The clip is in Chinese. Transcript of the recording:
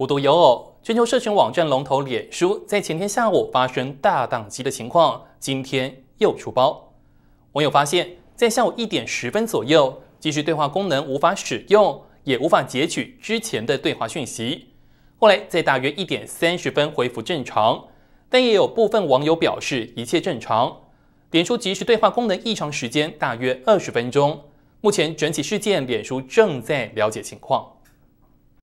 无独有偶，全球社群网站龙头脸书在前天下午发生大宕机的情况，今天又出包。网友发现，在下午一点十分左右，即时对话功能无法使用，也无法截取之前的对话讯息。后来在大约一点三十分恢复正常，但也有部分网友表示一切正常。脸书即时对话功能异常时间大约二十分钟，目前整起事件脸书正在了解情况。